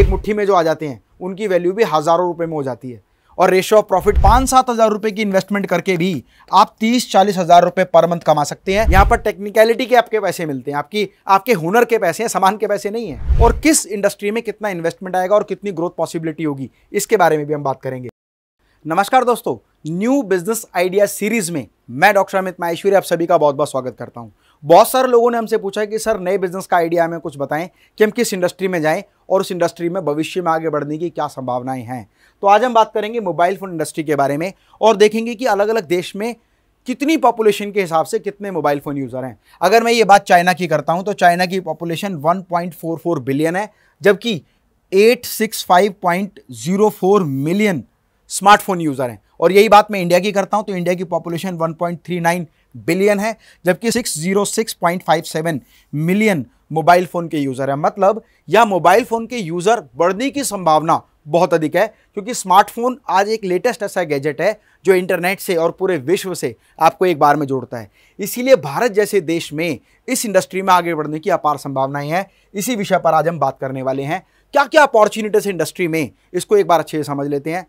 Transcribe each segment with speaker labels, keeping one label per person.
Speaker 1: एक मुट्ठी में जो आ जाते हैं उनकी वैल्यू भी हज़ारों रुपये में हो जाती है और रेशो ऑफ प्रॉफिट पाँच सात हज़ार रुपये की इन्वेस्टमेंट करके भी आप तीस चालीस हज़ार रुपये पर मंथ कमा सकते हैं यहाँ पर टेक्निकलिटी के आपके पैसे मिलते हैं आपकी आपके हुनर के पैसे हैं सामान के पैसे नहीं है और किस इंडस्ट्री में कितना इन्वेस्टमेंट आएगा और कितनी ग्रोथ पॉसिबिलिटी होगी इसके बारे में भी हम बात करेंगे नमस्कार दोस्तों न्यू बिजनेस आइडिया सीरीज में मैं डॉक्टर अमित माहेश्वरी आप सभी का बहुत बहुत स्वागत करता हूँ बहुत सारे लोगों ने हमसे पूछा कि सर नए बिजनेस का आइडिया हमें कुछ बताएं कि हम किस इंडस्ट्री में जाएं और उस इंडस्ट्री में भविष्य में आगे बढ़ने की क्या संभावनाएं हैं तो आज हम बात करेंगे मोबाइल फ़ोन इंडस्ट्री के बारे में और देखेंगे कि अलग अलग देश में कितनी पॉपुलेशन के हिसाब से कितने मोबाइल फ़ोन यूज़र हैं अगर मैं ये बात चाइना की करता हूँ तो चाइना की पॉपुलेशन 1.44 बिलियन है जबकि 865.04 मिलियन स्मार्टफोन यूज़र हैं और यही बात मैं इंडिया की करता हूँ तो इंडिया की पॉपुलेशन 1.39 बिलियन है जबकि 606.57 मिलियन मोबाइल फ़ोन के यूज़र हैं मतलब यह मोबाइल फ़ोन के यूज़र बढ़ने की संभावना बहुत अधिक है क्योंकि स्मार्टफोन आज एक लेटेस्ट ऐसा गैजेट है जो इंटरनेट से और पूरे विश्व से आपको एक बार में जोड़ता है इसीलिए भारत जैसे देश में इस इंडस्ट्री में आगे बढ़ने की अपार संभावनाएं हैं इसी विषय पर आज हम बात करने वाले हैं क्या क्या अपॉर्चुनिटीज इंडस्ट्री में इसको एक बार अच्छे से समझ लेते हैं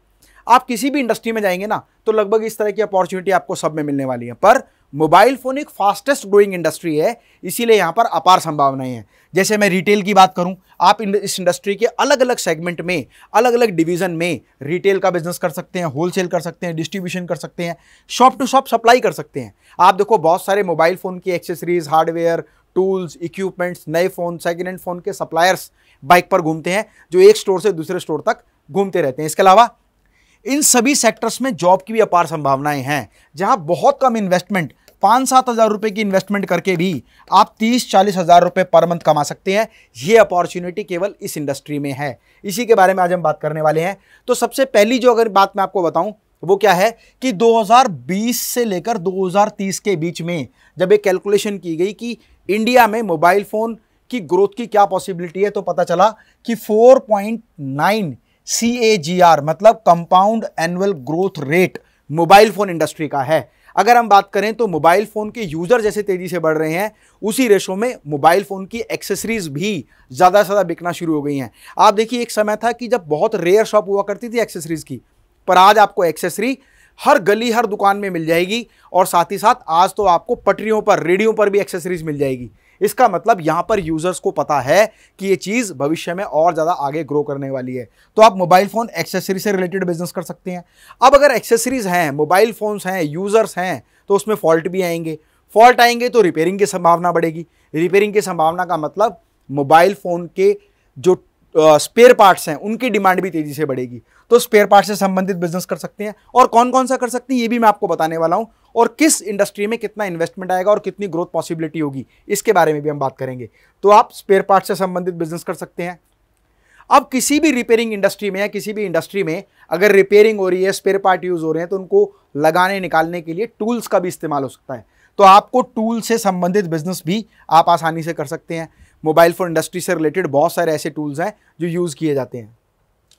Speaker 1: आप किसी भी इंडस्ट्री में जाएंगे ना तो लगभग इस तरह की अपॉर्चुनिटी आपको सब में मिलने वाली है पर मोबाइल फ़ोन एक फास्टेस्ट ग्रोइंग इंडस्ट्री है इसीलिए यहाँ पर अपार संभावनाएं हैं जैसे मैं रिटेल की बात करूँ आप इस इंडस्ट्री के अलग अलग सेगमेंट में अलग अलग डिवीज़न में रिटेल का बिजनेस कर सकते हैं होलसेल कर सकते हैं डिस्ट्रीब्यूशन कर सकते हैं शॉप टू शॉप सप्लाई कर सकते हैं आप देखो बहुत सारे मोबाइल फ़ोन की एक्सेसरीज हार्डवेयर टूल्स इक्विपमेंट्स नए फ़ोन सेकेंड हैंड फ़ोन के सप्लायर्स बाइक पर घूमते हैं जो एक स्टोर से दूसरे स्टोर तक घूमते रहते हैं इसके अलावा इन सभी सेक्टर्स में जॉब की भी अपार संभावनाएं हैं जहां बहुत कम इन्वेस्टमेंट पाँच सात हज़ार रुपये की इन्वेस्टमेंट करके भी आप तीस चालीस हज़ार रुपये पर मंथ कमा सकते हैं ये अपॉर्चुनिटी केवल इस इंडस्ट्री में है इसी के बारे में आज हम बात करने वाले हैं तो सबसे पहली जो अगर बात मैं आपको बताऊं वो क्या है कि 2020 से लेकर 2030 के बीच में जब एक कैलकुलेशन की गई कि इंडिया में मोबाइल फ़ोन की ग्रोथ की क्या पॉसिबिलिटी है तो पता चला कि 4.9 सी मतलब compound annual growth rate mobile phone industry का है अगर हम बात करें तो मोबाइल फ़ोन के यूज़र जैसे तेज़ी से बढ़ रहे हैं उसी रेशो में मोबाइल फ़ोन की एक्सेसरीज़ भी ज़्यादा से ज़्यादा बिकना शुरू हो गई हैं आप देखिए एक समय था कि जब बहुत रेयर शॉप हुआ करती थी एक्सेसरीज़ की पर आज आपको एक्सेसरी हर गली हर दुकान में मिल जाएगी और साथ ही साथ आज तो आपको पटरियों पर रेडियो पर भी एक्सेसरीज़ मिल जाएगी इसका मतलब यहाँ पर यूज़र्स को पता है कि ये चीज़ भविष्य में और ज़्यादा आगे ग्रो करने वाली है तो आप मोबाइल फ़ोन एक्सेसरी से रिलेटेड बिजनेस कर सकते हैं अब अगर एक्सेसरीज़ हैं मोबाइल फ़ोन्स हैं यूज़र्स हैं तो उसमें फॉल्ट भी आएंगे फॉल्ट आएंगे तो रिपेयरिंग की संभावना बढ़ेगी रिपेयरिंग की संभावना का मतलब मोबाइल फ़ोन के जो स्पेयर uh, पार्ट्स हैं उनकी डिमांड भी तेज़ी से बढ़ेगी तो स्पेयर पार्ट से संबंधित बिजनेस कर सकते हैं और कौन कौन सा कर सकते हैं ये भी मैं आपको बताने वाला हूँ और किस इंडस्ट्री में कितना इन्वेस्टमेंट आएगा और कितनी ग्रोथ पॉसिबिलिटी होगी इसके बारे में भी हम बात करेंगे तो आप स्पेयर पार्ट से संबंधित बिजनेस कर सकते हैं अब किसी भी रिपेयरिंग इंडस्ट्री में या किसी भी इंडस्ट्री में अगर रिपेयरिंग हो रही है स्पेयर पार्ट यूज़ हो रहे हैं तो उनको लगाने निकालने के लिए टूल्स का भी इस्तेमाल हो सकता है तो आपको टूल से संबंधित बिजनेस भी आप आसानी से कर सकते हैं मोबाइल फ़ोन इंडस्ट्री से रिलेटेड बहुत सारे ऐसे टूल्स हैं जो यूज़ किए जाते हैं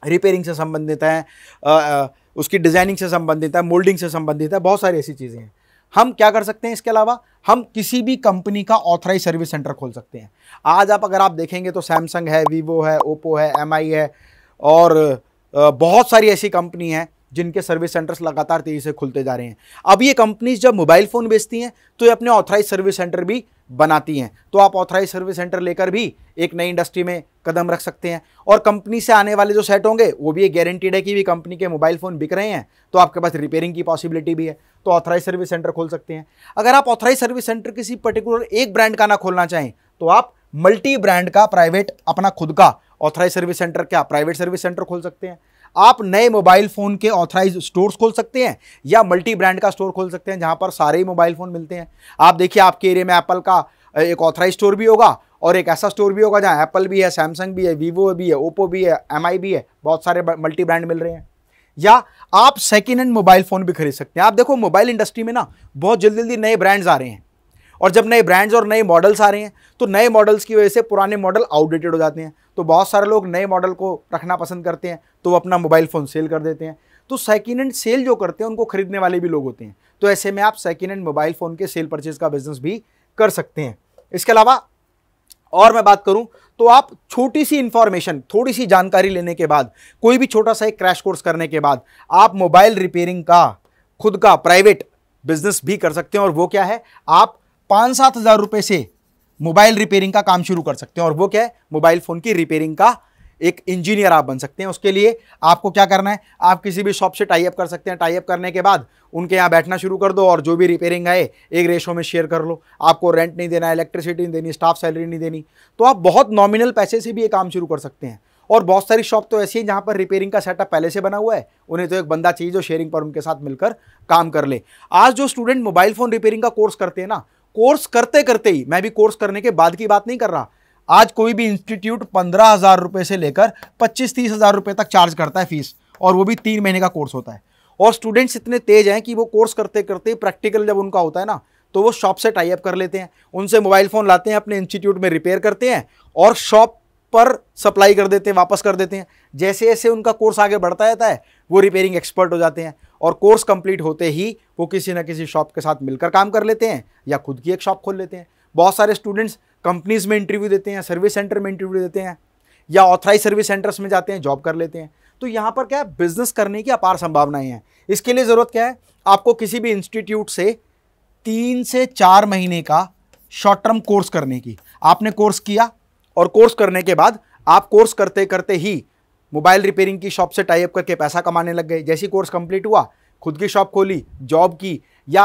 Speaker 1: रिपेयरिंग से संबंधित हैं उसकी डिज़ाइनिंग से संबंधित है मोल्डिंग से संबंधित है बहुत सारी ऐसी चीज़ें हैं हम क्या कर सकते हैं इसके अलावा हम किसी भी कंपनी का ऑथराइज सर्विस सेंटर खोल सकते हैं आज आप अगर आप देखेंगे तो सैमसंग है वीवो है ओप्पो है एम है और बहुत सारी ऐसी कंपनी हैं जिनके सर्विस सेंटर्स लगातार तेज़ी से खुलते जा रहे हैं अब ये कंपनीज जब मोबाइल फ़ोन बेचती हैं तो ये अपने ऑथराइज सर्विस सेंटर भी बनाती हैं तो आप ऑथराइज सर्विस सेंटर लेकर भी एक नई इंडस्ट्री में कदम रख सकते हैं और कंपनी से आने वाले जो सेट होंगे वो भी ये गारंटीड है कि भी कंपनी के मोबाइल फ़ोन बिक रहे हैं तो आपके पास रिपेयरिंग की पॉसिबिलिटी भी है तो ऑथराइज सर्विस सेंटर खोल सकते हैं अगर आप ऑथराइज सर्विस सेंटर किसी पर्टिकुलर एक ब्रांड का ना खोलना चाहें तो आप मल्टी ब्रांड का प्राइवेट अपना खुद का ऑथराइज सर्विस सेंटर क्या प्राइवेट सर्विस सेंटर खोल सकते हैं आप नए मोबाइल फ़ोन के ऑथराइज स्टोर्स खोल सकते हैं या मल्टी ब्रांड का स्टोर खोल सकते हैं जहाँ पर सारे ही मोबाइल फ़ोन मिलते हैं आप देखिए आपके एरिया में एप्पल का एक ऑथराइज स्टोर भी होगा और एक ऐसा स्टोर भी होगा जहाँ एप्पल भी है सैमसंग भी है वीवो भी है ओप्पो भी है एम भी है बहुत सारे मल्टी ब्रांड मिल रहे हैं या आप सेकेंड हैंड मोबाइल फ़ोन भी खरीद सकते हैं आप देखो मोबाइल इंडस्ट्री में ना बहुत जल्दी जल्दी नए ब्रांड्स आ रहे हैं और जब नए ब्रांड्स और नए मॉडल्स आ रहे हैं तो नए मॉडल्स की वजह से पुराने मॉडल आउटडेटेड हो जाते हैं तो बहुत सारे लोग नए मॉडल को रखना पसंद करते हैं तो वो अपना मोबाइल फ़ोन सेल कर देते हैं तो सेकेंड हैंड सेल जो करते हैं उनको खरीदने वाले भी लोग होते हैं तो ऐसे में आप सेकेंड हैंड मोबाइल फ़ोन के सेल परचेज़ का बिजनेस भी कर सकते हैं इसके अलावा और मैं बात करूं तो आप छोटी सी इन्फॉर्मेशन थोड़ी सी जानकारी लेने के बाद कोई भी छोटा सा एक क्रैश कोर्स करने के बाद आप मोबाइल रिपेयरिंग का खुद का प्राइवेट बिजनेस भी कर सकते हैं और वो क्या है आप पाँच सात हज़ार रुपये से मोबाइल रिपेयरिंग का काम शुरू कर सकते हैं और वो क्या है मोबाइल फ़ोन की रिपेयरिंग का एक इंजीनियर आप बन सकते हैं उसके लिए आपको क्या करना है आप किसी भी शॉप से टाइप कर सकते हैं टाइप करने के बाद उनके यहाँ बैठना शुरू कर दो और जो भी रिपेयरिंग है एक रेशो में शेयर कर लो आपको रेंट नहीं देना इलेक्ट्रिसिटी नहीं देनी स्टाफ सैलरी नहीं देनी तो आप बहुत नॉमिनल पैसे से भी ये काम शुरू कर सकते हैं और बहुत सारी शॉप तो ऐसी है जहाँ पर रिपेयरिंग का सेटअप पहले से बना हुआ है उन्हें तो एक बंदा चाहिए जो शेयरिंग पर उनके साथ मिलकर काम कर ले आज जो स्टूडेंट मोबाइल फ़ोन रिपेयरिंग का कोर्स करते हैं ना कोर्स करते करते ही मैं भी कोर्स करने के बाद की बात नहीं कर रहा आज कोई भी इंस्टीट्यूट पंद्रह हज़ार रुपये से लेकर पच्चीस तीस हज़ार रुपये तक चार्ज करता है फीस और वो भी तीन महीने का कोर्स होता है और स्टूडेंट्स इतने तेज हैं कि वो कोर्स करते करते प्रैक्टिकल जब उनका होता है ना तो वो शॉप से टाई अप कर लेते हैं उनसे मोबाइल फ़ोन लाते हैं अपने इंस्टीट्यूट में रिपेयर करते हैं और शॉप पर सप्लाई कर देते हैं वापस कर देते हैं जैसे जैसे उनका कोर्स आगे बढ़ता जाता है वो रिपेयरिंग एक्सपर्ट हो जाते हैं और कोर्स कंप्लीट होते ही वो किसी ना किसी शॉप के साथ मिलकर काम कर लेते हैं या खुद की एक शॉप खोल लेते हैं बहुत सारे स्टूडेंट्स कंपनीज में इंटरव्यू देते हैं सर्विस सेंटर में इंटरव्यू देते हैं या ऑथराइज सर्विस सेंटर्स में जाते हैं जॉब कर लेते हैं तो यहाँ पर क्या है बिजनेस करने की अपार संभावनाएं हैं इसके लिए ज़रूरत क्या है आपको किसी भी इंस्टीट्यूट से तीन से चार महीने का शॉर्ट टर्म कोर्स करने की आपने कोर्स किया और कोर्स करने के बाद आप कोर्स करते करते ही मोबाइल रिपेयरिंग की शॉप से टाइप करके पैसा कमाने लग गए जैसे कोर्स कंप्लीट हुआ खुद की शॉप खोली जॉब की या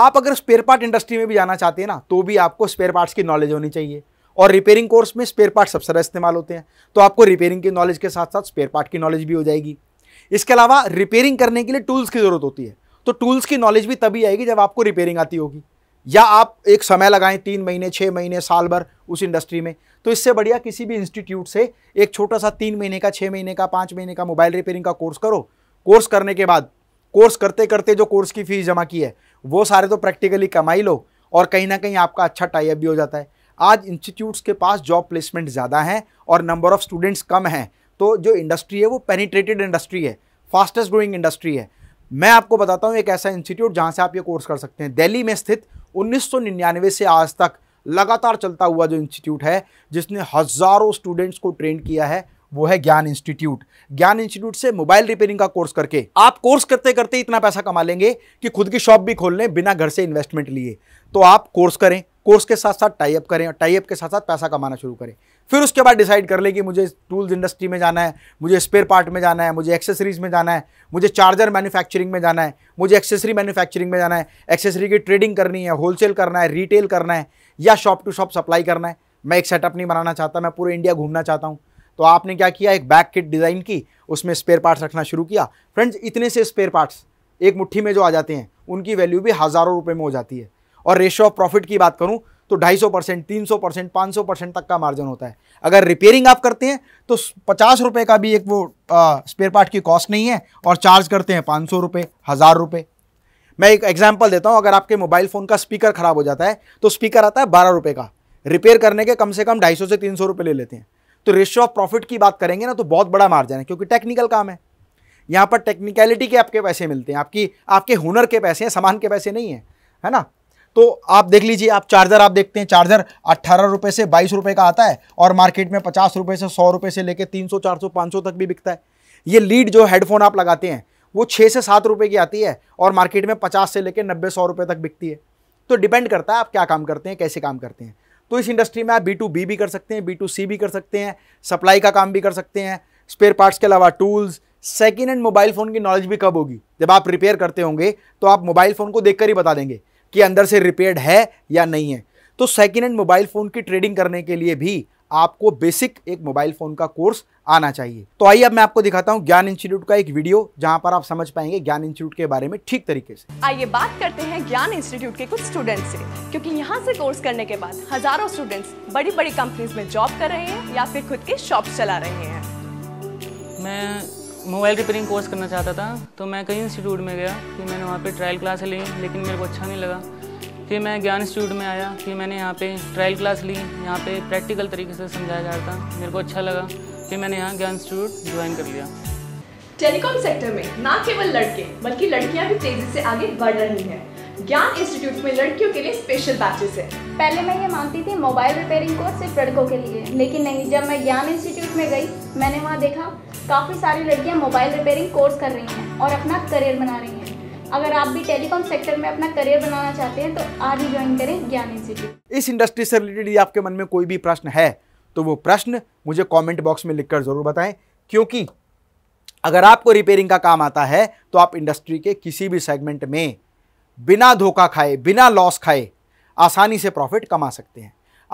Speaker 1: आप अगर स्पेयर पार्ट इंडस्ट्री में भी जाना चाहते हैं ना तो भी आपको स्पेयर पार्ट्स की नॉलेज होनी चाहिए और रिपेयरिंग कोर्स में स्पेयर पार्ट सबसे ज़्यादा इस्तेमाल होते हैं तो आपको रिपेयरिंग की नॉलेज के साथ साथ स्पेयर पार्ट की नॉलेज भी हो जाएगी इसके अलावा रिपेयरिंग करने के लिए टूल्स की ज़रूरत होती है तो टूल्स की नॉलेज भी तभी आएगी जब आपको रिपेयरिंग आती होगी या आप एक समय लगाएं तीन महीने छः महीने साल भर उस इंडस्ट्री में तो इससे बढ़िया किसी भी इंस्टीट्यूट से एक छोटा सा तीन महीने का छः महीने का पाँच महीने का मोबाइल रिपेयरिंग का कोर्स करो कोर्स करने के बाद कोर्स करते करते जो कोर्स की फ़ीस जमा की है वो सारे तो प्रैक्टिकली कमाई लो और कहीं ना कहीं आपका अच्छा टाइप भी हो जाता है आज इंस्टीट्यूट्स के पास जॉब प्लेसमेंट ज़्यादा हैं और नंबर ऑफ़ स्टूडेंट्स कम हैं तो जो इंडस्ट्री है वो पेनिट्रेटेड इंडस्ट्री है फास्टेस्ट ग्रोइंग इंडस्ट्री है मैं आपको बताता हूँ एक ऐसा इंस्टीट्यूट जहाँ से आप ये कोर्स कर सकते हैं दिल्ली में स्थित 1999 से आज तक लगातार चलता हुआ जो इंस्टीट्यूट है जिसने हज़ारों स्टूडेंट्स को ट्रेन किया है वो है ज्ञान इंस्टीट्यूट ज्ञान इंस्टीट्यूट से मोबाइल रिपेयरिंग का कोर्स करके आप कोर्स करते करते इतना पैसा कमा लेंगे कि खुद की शॉप भी खोल लें बिना घर से इन्वेस्टमेंट लिए तो आप कोर्स करें कोर्स के साथ साथ टाइप करें और टाइप के साथ साथ पैसा कमाना शुरू करें फिर उसके बाद डिसाइड कर ले कि मुझे टूल्स इंडस्ट्री में जाना है मुझे स्पेयर पार्ट में जाना है मुझे एक्सेसरीज में जाना है मुझे चार्जर मैन्युफैक्चरिंग में जाना है मुझे एक्सेसरी मैन्युफैक्चरिंग में जाना है एक्सेसरी की ट्रेडिंग करनी है होलसेल करना है रिटेल करना है या शॉप टू शॉप सप्लाई करना है मैं एक सेटअप नहीं बनाना चाहता मैं पूरे इंडिया घूमना चाहता हूँ तो आपने क्या किया एक बैक किट डिज़ाइन की उसमें स्पेयर पार्ट्स रखना शुरू किया फ्रेंड्स इतने से स्पेयर पार्ट्स एक मुट्ठी में जो आ जाते हैं उनकी वैल्यू भी हज़ारों रुपये में हो जाती है और रेशो ऑफ प्रॉफिट की बात करूँ तो 250 परसेंट तीन परसेंट पाँच परसेंट तक का मार्जिन होता है अगर रिपेयरिंग आप करते हैं तो पचास रुपये का भी एक वो स्पेयर पार्ट की कॉस्ट नहीं है और चार्ज करते हैं पाँच सौ रुपये हज़ार रुपये मैं एक एग्जाम्पल देता हूँ अगर आपके मोबाइल फ़ोन का स्पीकर ख़राब हो जाता है तो स्पीकर आता है बारह रुपये का रिपेयर करने के कम से कम ढाई सौ से तीन सौ रुपये ले लेते हैं तो रेशियो ऑफ प्रॉफिट की बात करेंगे ना तो बहुत बड़ा मार्जिन है क्योंकि टेक्निकल काम है यहाँ पर टेक्निकलिटी के आपके पैसे मिलते हैं आपकी आपके हुनर के पैसे हैं सामान के पैसे नहीं हैं है ना तो आप देख लीजिए आप चार्जर आप देखते हैं चार्जर अट्ठारह रुपये से बाईस रुपये का आता है और मार्केट में पचास रुपये से सौ रुपये से लेकर तीन सौ चार सौ पाँच सौ तक भी बिकता है ये लीड जो हेडफोन आप लगाते हैं वो छः से सात रुपये की आती है और मार्केट में पचास से लेकर नब्बे सौ रुपये तक बिकती है तो डिपेंड करता है आप क्या काम करते हैं कैसे काम करते हैं तो इस इंडस्ट्री में आप बी टू बी भी कर सकते हैं बी टू सी भी कर सकते हैं सप्लाई का काम भी कर सकते हैं स्पेयर पार्ट्स के अलावा tools second hand mobile phone की नॉलेज भी कब होगी जब आप रिपेयर करते होंगे तो आप मोबाइल फ़ोन को देखकर ही बता देंगे कि अंदर से रिपेयर्ड है या नहीं है तो सेकेंड हैंड मोबाइल फ़ोन की ट्रेडिंग करने के लिए भी आपको बेसिक एक मोबाइल फ़ोन का कोर्स आना चाहिए तो आइए अब मैं आपको दिखाता हूँ ज्ञान इंस्टीट्यूट का एक वीडियो जहाँ पर आप समझ पाएंगे ज्ञान इंस्टीट्यूट के बारे में ठीक तरीके से आइए बात करते हैं ज्ञान इंस्टीट्यूट के कुछ स्टूडेंट से क्योंकि यहाँ से कोर्स करने के बाद हजारों स्टूडेंट्स बड़ी बड़ी कंपनीज में जॉब कर रहे हैं या फिर खुद के शॉप चला रहे हैं मैं मोबाइल रिपेयरिंग कोर्स करना चाहता था तो मैं कई इंस्टीट्यूट में गया फिर मैंने वहाँ पे ट्रायल क्लास ली लेकिन मेरे को अच्छा नहीं लगा फिर मैं ज्ञान इंस्टीट्यूट में आया फिर मैंने यहाँ पे ट्रायल क्लास ली यहाँ पे प्रैक्टिकल तरीके से समझाया जा रहा था मेरे को अच्छा लगा फिर मैंने यहाँ ज्ञान इंस्टीट्यूट ज्वाइन कर लिया टेलीकॉम सेक्टर में न केवल लड़के बल्कि लड़कियाँ भी तेजी से आगे बढ़ रही हैं ज्ञान इंस्टीट्यूट में लड़कियों के लिए स्पेशल बैचेस है पहले मैं ये मानती थी मोबाइल रिपेयरिंग कोर्स सिर्फ लड़कों के लिए लेकिन नहीं जब मैं ज्ञान इंस्टीट्यूट में गई मैंने वहाँ देखा काफ़ी सारी लड़कियाँ मोबाइल रिपेयरिंग कोर्स कर रही हैं और अपना करियर बना रही हैं अगर आप भी टेलीकॉम सेक्टर में अपना करियर बनाना चाहते हैं तो आज ही ज्वाइन करें ज्ञान इंस्टीट्यूट इस इंडस्ट्री से रिलेटेड यदि आपके मन में कोई भी प्रश्न है तो वो प्रश्न मुझे कमेंट बॉक्स में लिखकर ज़रूर बताएं क्योंकि अगर आपको रिपेयरिंग का काम आता है तो आप इंडस्ट्री के किसी भी सेगमेंट में बिना धोखा खाए बिना लॉस खाए आसानी से प्रॉफिट कमा सकते हैं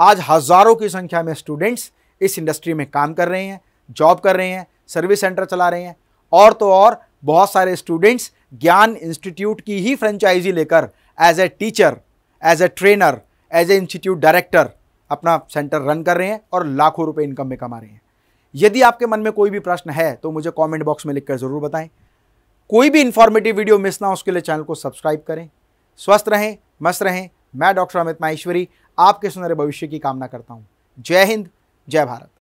Speaker 1: आज हज़ारों की संख्या में स्टूडेंट्स इस इंडस्ट्री में काम कर रहे हैं जॉब कर रहे हैं सर्विस सेंटर चला रहे हैं और तो और बहुत सारे स्टूडेंट्स ज्ञान इंस्टीट्यूट की ही फ्रेंचाइजी लेकर as a teacher as a trainer as a institute director अपना सेंटर रन कर रहे हैं और लाखों रुपए इनकम में कमा रहे हैं यदि आपके मन में कोई भी प्रश्न है तो मुझे कमेंट बॉक्स में लिखकर ज़रूर बताएं कोई भी इंफॉर्मेटिव वीडियो मिस ना हो उसके लिए चैनल को सब्सक्राइब करें स्वस्थ रहें मस्त रहें मैं डॉक्टर अमित माहेश्वरी आपके सुनहरे भविष्य की कामना करता हूँ जय हिंद जय भारत